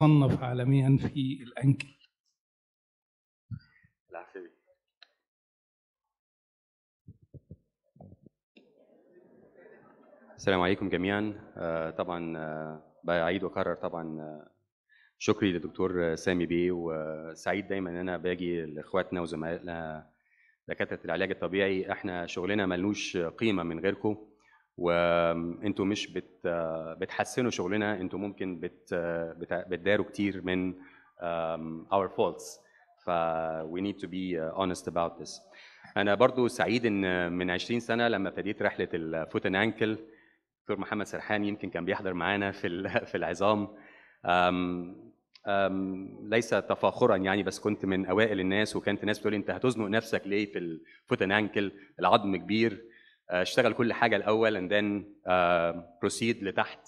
صنف عالميا في الأنكل السلام عليكم جميعا آه، طبعا آه، بعيد واكرر طبعا آه، شكري للدكتور سامي بيه وسعيد دايما ان انا باجي لاخواتنا وزملائنا دكاتره العلاج الطبيعي احنا شغلنا ملوش قيمه من غيركم وانتم مش بت بتحسنوا شغلنا انتم ممكن بت بتداروا كتير من our faults ف we need to be honest about this انا برضو سعيد ان من 20 سنه لما ابتديت رحله الفوت ان انكل دكتور محمد سرحان يمكن كان بيحضر معانا في في العظام أم أم ليس تفاخرا يعني بس كنت من اوائل الناس وكانت الناس بتقول انت هتزنق نفسك ليه في الفوت ان انكل العظم كبير آه، اشتغل كل حاجه الاول اند ذن بروسيد لتحت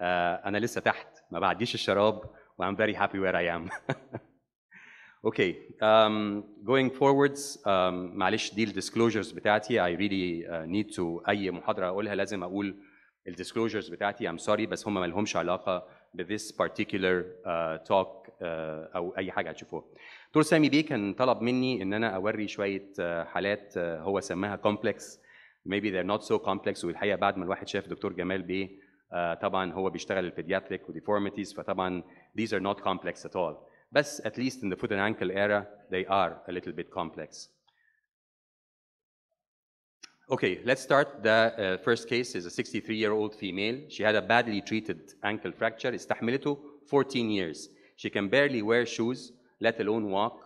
آه، انا لسه تحت ما بعديش الشراب و I'm very happy where I am اوكي um, going forwards um, معلش دي الديسكلوجرز بتاعتي I really uh, need to اي محاضره اقولها لازم اقول الديسكلوجرز بتاعتي I'm sorry بس هم ما لهمش علاقه بذيس particular uh, talk uh, او اي حاجه هتشوفوها. دكتور سامي بيه كان طلب مني ان انا اوري شويه حالات هو سماها كومبلكس maybe they're not so complex والحقيقه بعد ما الواحد شاف دكتور جمال بيه طبعا هو بيشتغل البيدياتريك وديفورميتيز فطبعا these are not complex at all بس at least in the foot and ankle era they are a little bit complex. Okay, let's start. The uh, first case is a 63-year-old female. She had a badly treated ankle fracture. استحملته 14 years. She can barely wear shoes, let alone walk.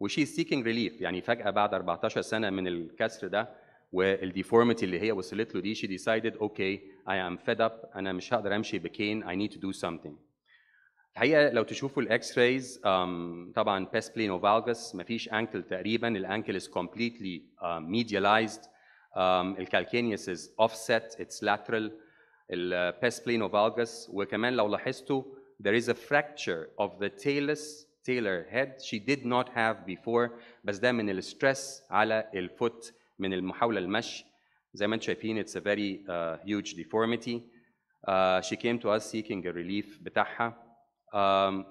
وشي seeking relief. يعني فجأة بعد 14 سنة من الكسر ده والديفورميتي اللي هي وصلت له دي she decided okay I am fed up انا مش هقدر امشي بكين I need to do something الحقيقه لو تشوفوا الاكس رايز طبعا بس بلينو فالجس مفيش انكل تقريبا الانكل از كومبليتلي ميديالايزد الكالكينيوس از اوفست اتس لاترال البس بلينو فالجس وكمان لو لاحظتوا there is a fracture of the talus tailor head she did not have before بس ده من الستريس على الفوت من المحاوله المشي زي ما انتم شايفين it's a very uh, huge deformity uh, she came to us seeking a relief بتاعها um,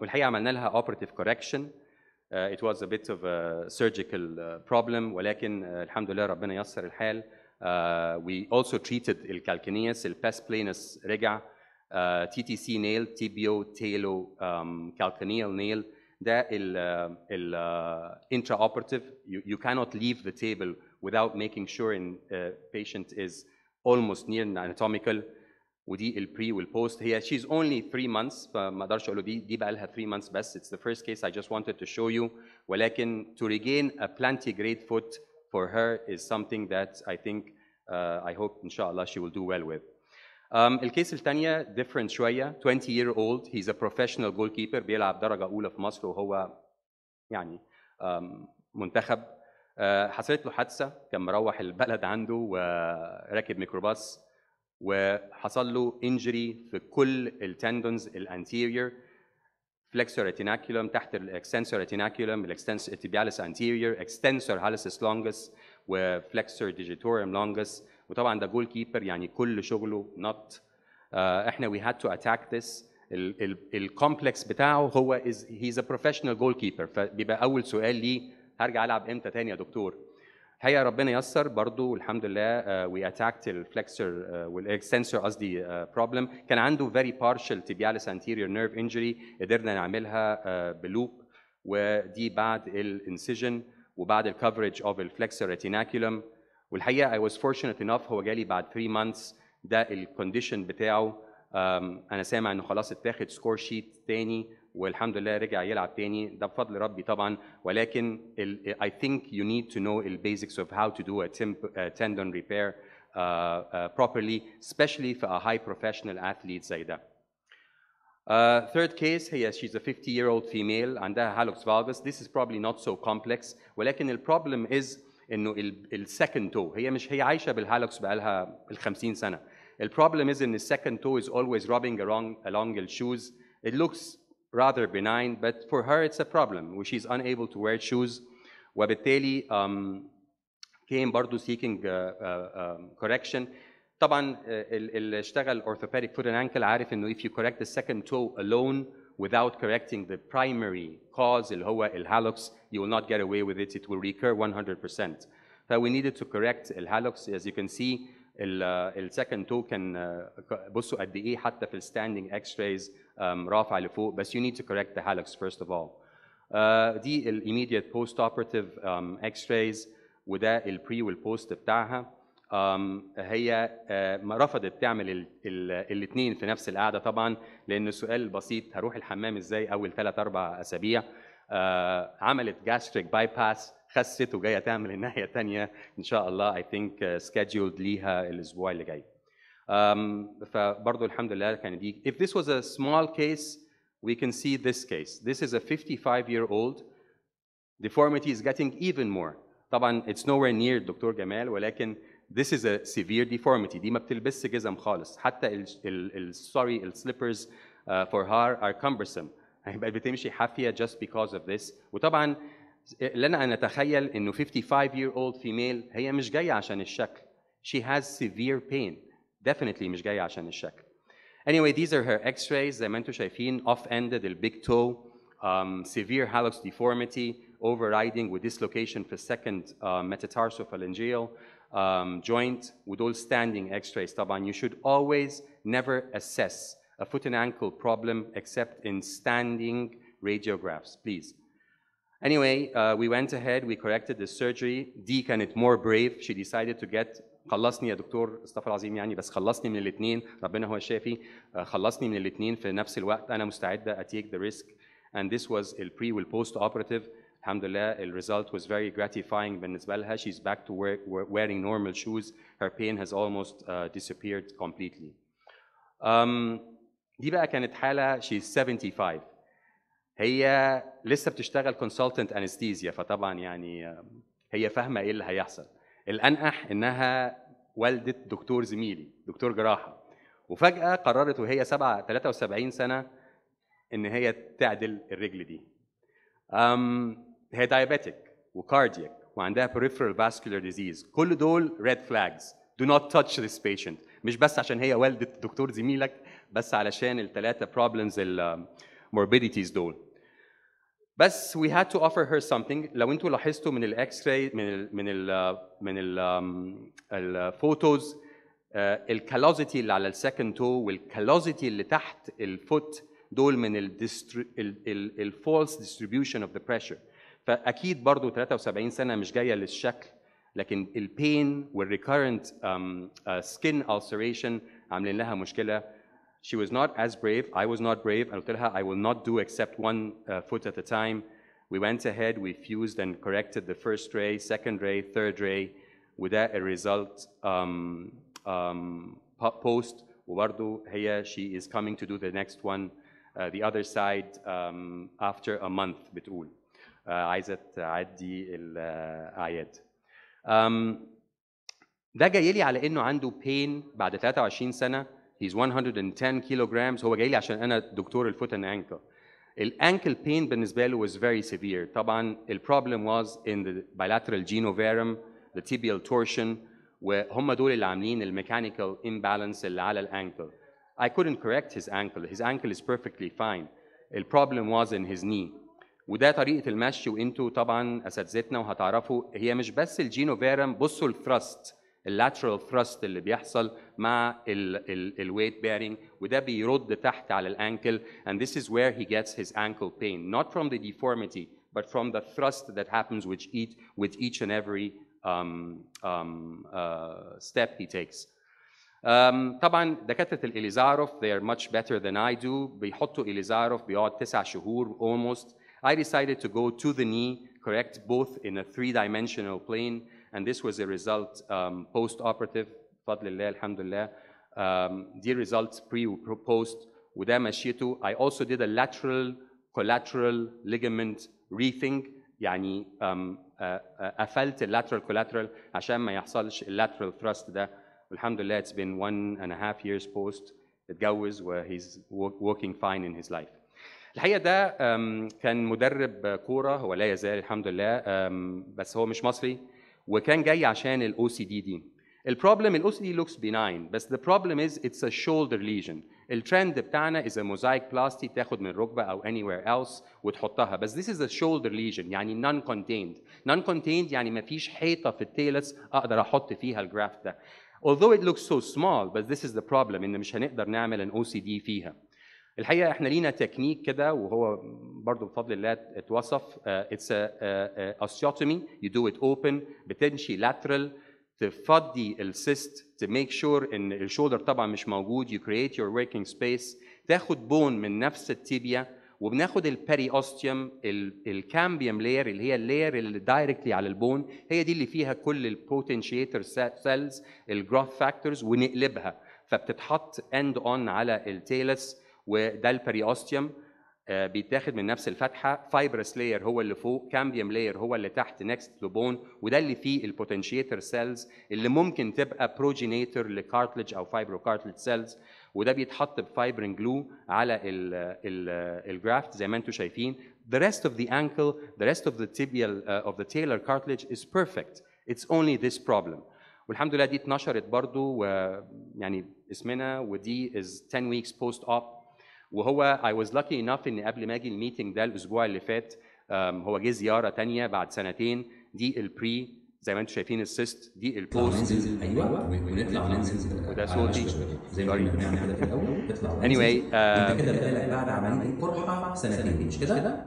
والحقيقه عملنا لها operative correction uh, it was a bit of a surgical uh, problem ولكن uh, الحمد لله ربنا يسر الحال Uh, we also treated the pes planus رجع uh, TTC nail نيل talo um, calcaneal nail ده ال ال intraoperative you, you cannot leave the table without making sure a uh, patient is almost near anatomical ودي البري والبوست هي she's only 3 months فما اقدرش اقول له دي دي بقى لها 3 months بس it's the first case I just wanted to show you ولكن to regain a plantigrade foot for her is something that I think uh, I hope إن شاء الله she will do well with. Um, الكيس الثانية different شوية 20 year old he's a professional goalkeeper بيلعب درجة أولى في مصر وهو يعني um, منتخب آه، حصلت له حادثه كان مروح البلد عنده وراكب ميكروباص وحصل له انجري في كل التندونز الانتيريور فلكسور retinaculum تحت الاكستنسور retinaculum الاكستنسور tibialis انتيريور اكستنسور هاليسس لونجس وفلكسور ديجيتوريوم لونجس وطبعا ده جول كيبر يعني كل شغله نط آه، احنا وي هاد تو اتاك ذس الكومبلكس بتاعه هو هيز ا بروفيشنال جول كيبر فبيبقى اول سؤال ليه هرجع العب امتى تاني يا دكتور هيا ربنا يسر برضو والحمد لله وي اتاكت الفلكسر والاكستنسر قصدي بروبلم آه، كان عنده فيري بارشال تيبيالس انتيريور نيرف انجري قدرنا نعملها آه، بلوب ودي بعد الانسيجن وبعد الكفرج اوف الفلكسر ريتيناكيولم والحقيقه اي واز فورشنت انف هو جالي بعد 3 مانثس ده الكونديشن بتاعه انا سامع انه خلاص اتاخد سكور شيت تاني والحمد لله رجع يلعب تاني ده بفضل ربي طبعا ولكن I think you need to know the basics of how to do a tendon repair uh, uh, properly especially for a high professional athlete زي ده. Uh, third case هي she's a 50 year old female عندها hallux valgus this is probably not so complex ولكن ال problem is انه ال second toe هي مش هي عايشه بالهالوكس بقالها ال 50 سنه The problem is in the second toe is always rubbing along, along the shoes. It looks rather benign, but for her it's a problem. She's unable to wear shoes. وبالتالي um, came برضه seeking uh, uh, um, correction. طبعا اللي اشتغل orthopedic foot and ankle عارف انه if you correct the second toe alone without correcting the primary cause اللي هو الهالوكس you will not get away with it it will recur 100% So we needed to correct الهالوكس as you can see السكند آه، توكن آه، بصوا قد ايه حتى في الستاندنج اكس رايز رافع لفوق بس يو نيد تو كوريكت ذا هالكس فيرست اوف اول دي الايميديت بوست اوبرتيف اكس رايز وده البري والبوست بتاعها هي آه، رفضت تعمل الاثنين في نفس القعده طبعا لان السؤال البسيط هروح الحمام ازاي اول ثلاث اربع اسابيع عملت جاستريك باي باس خست وجايه تعمل الناحيه الثانيه ان شاء الله اي ثينك سكيدجولد ليها الاسبوع اللي جاي um, فبرضه الحمد لله كان دي if this was a small case we can see this case this is a 55 year old deformity is getting even more طبعا it's nowhere near دكتور جمال ولكن this is a severe deformity دي ما بتلبسش جزم خالص حتى ال ال slippers uh, for her are cumbersome هيبقى بتمشي حافيه just because of this وطبعا لنا أن نتخيل أنه 55 year old female هي مش جاية عشان الشكل she has severe pain definitely مش جاية عشان الشكل anyway these are her x-rays زي ما انتم شايفين off-ended big toe um, severe hallux deformity overriding with dislocation for second uh, metatarsophalangeal um, joint with all standing x-rays طبعا you should always never assess a foot and ankle problem except in standing radiographs please Anyway, uh, we went ahead, we corrected the surgery. Dee it more brave. She decided to get خلصني يا دكتور استغفر العظيم يعني بس خلصني من الاثنين ربنا هو الشافي خلصني من الاثنين في نفس الوقت انا مستعده اتيك ذا ريسك and this was the pre وال post operative الحمد لله the result was very gratifying بالنسبه لها she's back to work, wearing normal shoes her pain has almost uh, disappeared completely um, دي بقى كانت حاله she's 75 هي لسه بتشتغل كونسلتنت انستيزيا فطبعا يعني هي فاهمه ايه اللي هيحصل الانقح انها والده دكتور زميلي دكتور جراحه وفجاه قررت وهي 7 73 سنه ان هي تعدل الرجل دي أم هي دايابيتيك وكاردياك وعندها peripheral vascular disease كل دول ريد فلاجز do not touch this patient مش بس عشان هي والده دكتور زميلك بس علشان الثلاثه problems ال دول بس we had to offer her something لو انتوا لاحظتوا من الاكس راي من الـ من الـ من الفوتوز آه، الكالوزيتي اللي على السكند تو والكالوزيتي اللي تحت الفوت دول من الفولس ديستريبيوشن اوف ذا بريشر فاكيد برضه 73 سنه مش جايه للشكل لكن البين والريكرنت سكين ulceration عاملين لها مشكله She was not as brave. I was not brave. I told her, I will not do except one uh, foot at a time. We went ahead, we fused and corrected the first ray, second ray, third ray. With that, a result um, um, post, she is coming to do the next one, uh, the other side, um, after a month, بتقول. عايزة تعدي الأعياد. ده جاي لي على إنه عنده pain بعد 23 سنة He's 110 kilograms هو جاي لي عشان انا دكتور الفوت اند انكل الانكل بين بالنسبه له was very severe طبعا البروبلم was in the bilateral genovarum the tibial torsion وهم دول اللي عاملين الميكانيكال imbalance اللي على الانكل I couldn't correct his ankle his ankle is perfectly fine البروبلم was in his knee وده طريقه المشي وانتوا طبعا اساتذتنا وهتعرفوا هي مش بس الجينوفيرم بصوا الثراست اللاترال ثراست اللي بيحصل مع الويت بيرنج وده بيرد تحت على الانكل and this is where he gets his ankle pain not from the deformity but from the thrust that happens with each, with each and every um, um, uh, step he takes. Um, طبعا دكاتره الاليزاروف they are much better than I do بيحطوا اليزاروف بيقعد تسع شهور almost I decided to go to the knee correct both in a three dimensional plane and this was a result um, post-operative, fadlillah, alhamdulillah. Um, the results pre post, وده مشيته. I also did a lateral collateral ligament rething يعني um, uh, uh, lateral collateral عشان ما يحصلش lateral thrust ده Alhamdulillah, it's been one and a half years post اتجوز where he's working fine in his life. الحقيقه ده um, كان مدرب كوره هو لا يزال الحمد لله um, بس هو مش مصري وكان جاي عشان الاو سي دي دي البروبلم الاو سي دي لوكس بيناين بس ذا بروبلم از اتس ا شولدر ليجن الترند بتاعنا از ا موزايك بلاستي تاخد من الركبه او اني وير ايلس وتحطها بس ذيس از ا شولدر ليجن يعني نون كونتيند نون كونتيند يعني ما فيش حيطه في التيلس اقدر احط فيها الجراف ده although it looks so small but this is the problem ان مش هنقدر نعمل an OCD فيها الحقيقه احنا لينا تكنيك كده وهو برضو بفضل الله اتوصف اتس آه، آه، آه، osteotomy يو دو ات اوبن بتمشي لاترال تفضي السيست تو ميك شور ان الشولدر طبعا مش موجود يو كرييت يور وركينج سبيس تاخد بون من نفس التيبيا وبناخد البري اوستيوم الكامبيوم لاير اللي هي اللاير اللي دايركتلي على البون هي دي اللي فيها كل البوتنشيتر سيلز الجروث فاكتورز ونقلبها فبتتحط اند اون على التيلس وده البريوستيوم آه، بيتاخد من نفس الفتحه فايبرس لاير هو اللي فوق كامبيوم لاير هو اللي تحت نكست لبون وده اللي فيه البوتنشيتر سيلز اللي ممكن تبقى بروجينيتور لكارتليج او فايبرو كارتلج سيلز وده بيتحط بفايبرين جلو على الجرافت زي ما انتم شايفين the rest of the ankle the rest of the tibial uh, of the tailor cartilage is perfect it's only this problem والحمد لله دي اتنشرت برضو ويعني اسمنا ودي is 10 weeks post op وهو اي واز لاكي انف ان قبل ما اجي الميتنج ده الاسبوع اللي فات هو جه زياره تانية بعد سنتين دي البري زي ما انتم شايفين السيست دي البوست ايوه, أيوة. ونطلع ننزل وده صوتي زي ما كنا بنعمل كده في الاول اطلع اني واي انت كده بقى لك بعد عمليه القرحه سنتين مش كده؟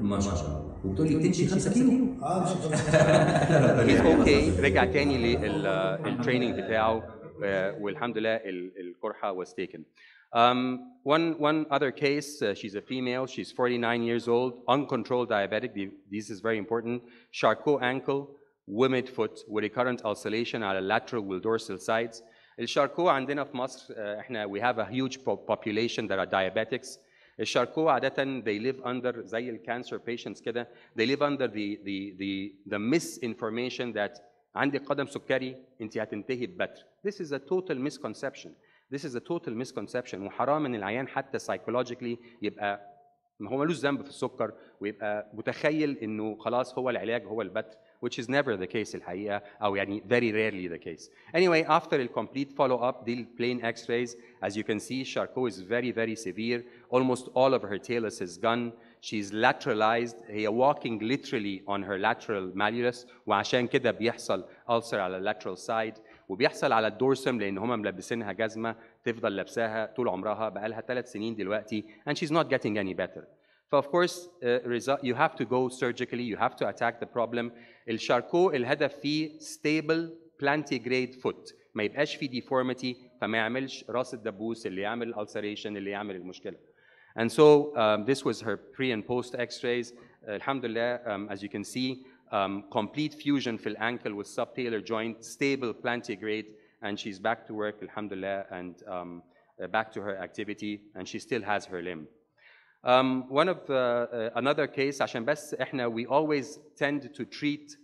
ما شاء الله وبتقول لي بتمشي 5 كيلو اه مش اوكي رجع تاني للتريننج آه، بتاعه آه، والحمد لله القرحه واز تيكن Um, one, one other case, uh, she's a female, she's 49 years old, uncontrolled diabetic, this is very important, Charcot ankle, foot with recurrent ulceration the lateral dorsal sides الشاركو عندنا في مصر احنا we have a huge population that are diabetics الشاركو عادة they live under زي cancer patients they live under the the the the misinformation that عندي قدم سكري انتي هتنتهي ببتر this is a total misconception this is a total misconception وحرام ان العيان حتى psychologically يبقى ما هو ملوش ذنب في السكر ويبقى متخيل انه خلاص هو العلاج هو البت, which is never the case الحقيقه او يعني very rarely the case. Anyway, after the complete follow up, the plain x-rays, as you can see, Charcot is very very severe. Almost all of her talus is gone. She's lateralized. هي walking literally on her lateral malleolus وعشان كده بيحصل ulcer على lateral side. وبيحصل على الدورسم لان هما ملبسينها جزمه تفضل لابساها طول عمرها بقى لها ثلاث سنين دلوقتي and she's not getting any better. of course uh, you have to go surgically you have to attack the problem الشاركو الهدف فيه stable plantigrade foot ما يبقاش فيه deformity فما يعملش راس الدبوس اللي يعمل ulceration اللي يعمل المشكله and so um, this was her pre and post x-rays الحمد لله um, as you can see um, complete fusion fill ankle with subtalar joint, stable plantigrade, and she's back to work, alhamdulillah, and um, uh, back to her activity, and she still has her limb. Um, one of uh, uh, another case, we always tend to treat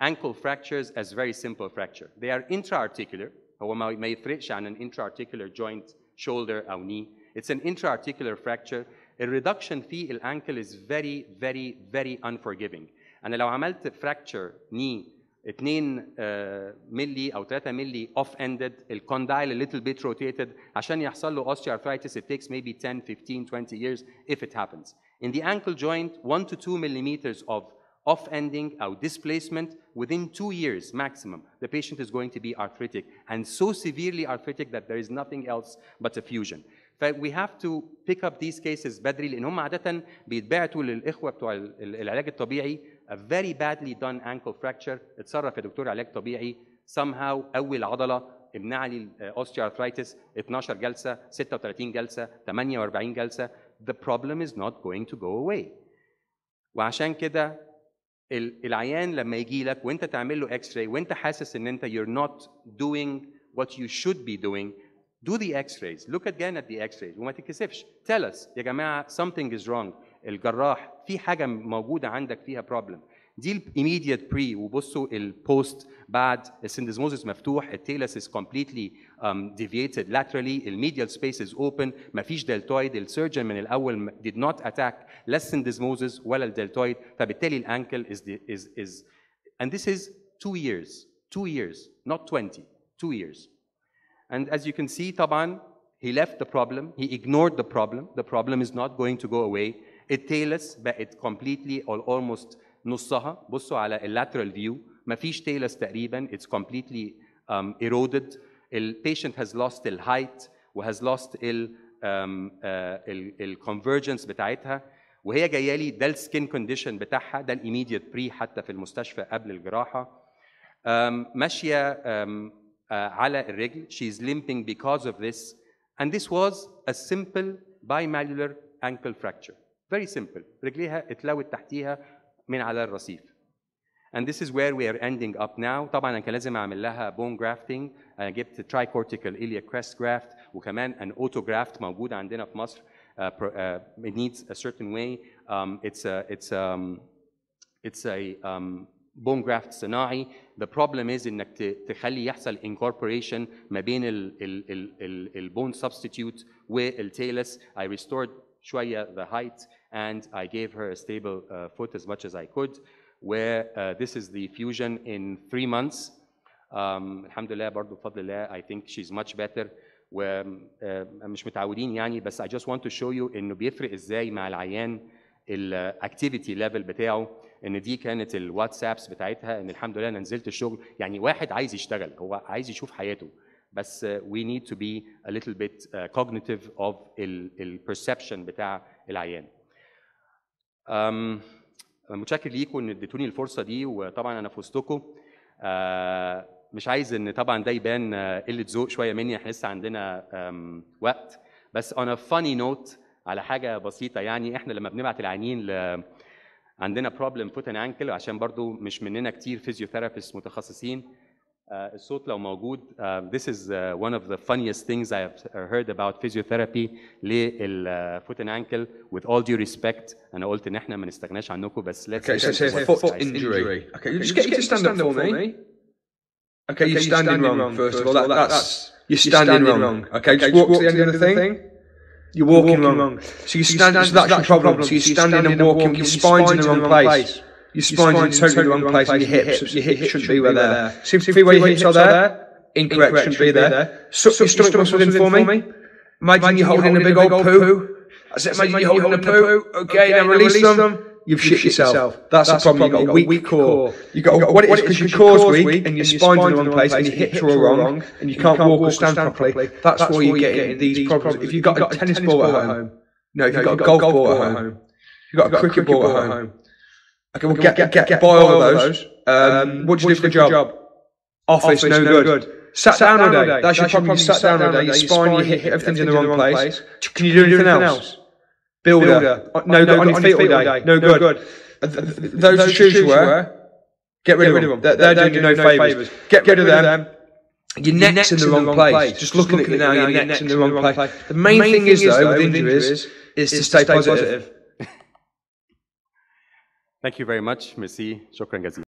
ankle fractures as very simple fracture. They are intra-articular. an intra-articular joint, shoulder أو knee. It's an intra-articular fracture. A reduction fee ankle is very, very, very unforgiving. انا لو عملت فراكتشر ني 2 ملي او 3 ملي اوف اندد الكوندايل ليتل بيت روتيتد عشان يحصل له osteoarthritis it takes maybe 10 15 20 years if it happens in the ankle joint 1 to 2 millimeters of off ending or displacement within 2 years maximum, the patient is going to be arthritic and so severely arthritic that there is nothing else but a fusion. فwe have to pick up these cases بدري لان هم عاده بيتبعتوا للاخوه بتوع العلاج الطبيعي a very badly done ankle fracture اتصرف يا دكتور علاج طبيعي somehow قوي العضله امنع لي الاوستيوارثرايتس 12 جلسه 36 جلسه 48 جلسه the problem is not going to go away وعشان كده العيان لما يجي لك وانت تعمل له اكس راي وانت حاسس ان انت you're not doing what you should be doing do the x-rays look again at the x-rays وما تتكسفش tell us يا جماعه something is wrong الجراح في حاجه موجوده عندك فيها بروبلم دي الايميديت بري وبصوا البوست بعد السندزموزس مفتوح التيلس از كومبليتلي ديفييتد لاترالي الميديال سبيس از اوبن مفيش دلتويد السيرجن من الاول did not attack لا السندزموزس ولا الدلتويد فبالتالي الانكل از از از and this is two years two years not 20 two years and as you can see طبعا he left the problem he ignored the problem the problem is not going to go away التيلس بقت completely or almost نصها بصوا على lateral view مفيش تيلس تقريبا it's completely um, eroded البيشنت has lost الهايت وهاز lost ال الكونفرجنس بتاعتها وهي جايه لي ده السكين كونديشن بتاعها ده الايميديت بري حتى في المستشفى قبل الجراحه ماشيه على الرجل she is limping because of this and this was a simple bimalleolar ankle fracture very simple رجليها اتلوت تحتيها من على الرصيف And this is where we are ending up now. طبعا انا كان لازم اعمل لها bone grafting. انا جبت tricortical iliac crest graft وكمان an autograft موجود عندنا في مصر. Uh, uh, it needs a certain way. Um, it's a, it's um, it's a um, bone graft صناعي. The problem is انك تخلي يحصل incorporation ما بين ال ال ال ال البون substitute والتالس. I restored شوية the height and I gave her a stable uh, foot as much as I could where uh, this is the fusion in three months um, الحمد لله برضو بفضل الله I think she's much better ومش um, uh, متعودين يعني بس I just want to show you انه بيفرق ازاي مع العيان الاكتيفيتي ليفل بتاعه ان دي كانت الواتسابس بتاعتها ان الحمد لله انا نزلت الشغل يعني واحد عايز يشتغل هو عايز يشوف حياته بس وي نيد تو بي a little bit uh, cognitive of البرسبشن بتاع العيان. متشكر ليكم ان اديتوني الفرصه دي وطبعا انا في وسطكم آه، مش عايز ان طبعا ده يبان آه، قله ذوق شويه مني احنا لسه عندنا وقت بس انا فاني نوت على حاجه بسيطه يعني احنا لما بنبعت العيانين ل عندنا بروبلم فوت اند انكل عشان برضو مش مننا كتير فيزيوثيرابيست متخصصين الصوت لو موجود this is uh, one of the funniest things I have uh, heard about physiotherapy للفوت uh, and ankle with all due respect أنا قلت إن إحنا ما نستغناش عنكم بس let's okay, so, so, so foot injury. Okay, you just, get, you just stand, up for me. Okay, you're standing, wrong, first of all. That, that's, you're standing, wrong. Okay, just walk, to the end of the thing. You're walking, wrong. So you stand, that's, your problem. So you're standing and walking, your spine's in the wrong place your spine is spine's in totally the wrong place, and your hips, hips your hips shouldn't be where they're there. See, see where your hips are there? Incorrect, shouldn't be there. Suck your stomach muscles in for me. Imagine you're holding a big old poo. I said, imagine you're holding a poo. Okay, now release them you've shit, yourself. That's, That's the problem. You've got, a weak core. core. You've got, you got what it is because your core's weak, weak and your spine's in the wrong place and your hips are all wrong and you can't, walk or stand, properly. That's, why you are getting these problems. If you've got, if you've got a tennis ball at home, no, if you've got a golf ball at home, you've got a cricket ball at home, Okay, we'll, get, get, get, get boil, all those. Um, um, what do you do for a job? job? Office, Office, no, no good. good. Sat, sat, down, all day. That's that should probably, probably sat down, all day. Your spine, you hit, hit everything's in the wrong place. place. Can you do anything else? Builder. Builder. Oh, uh, uh, no, no, on, your feet, all day. No, good. Uh, those, shoes you wear, get rid, of them. They're, doing you no favours. Get, rid of them. Your neck's, in the wrong place. Just looking at it now, your neck's in the wrong place. The main thing is, though, with injuries, is to stay positive. Thank you very much. Merci. Shukran